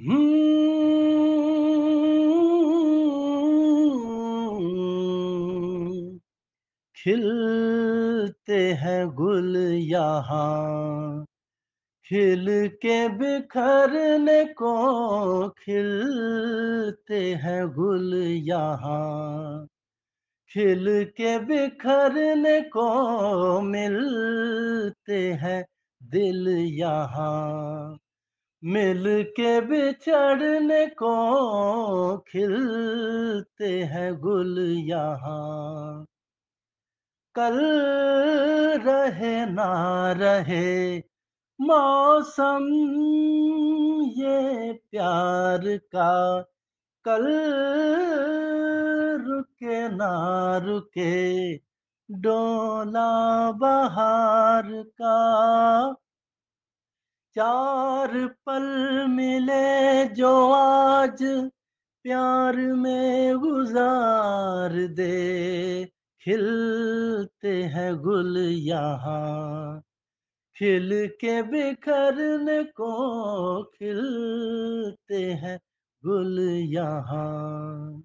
हम्म। खिलते हैं गुल यहाँ खिल के बिखरने को खिलते हैं गुल यहाँ खिल के बिखरने को मिलते हैं दिल यहाँ मिल के बिछड़ने को खिलते हैं गुल यहाँ कल रहे ना रहे मौसम ये प्यार का कल रुके ना रुके डोला बहार का चार पल मिले जो आज प्यार में गुजार दे खिलते हैं गुल यहाँ खिल के बिखरने को खिलते हैं गुल यहाँ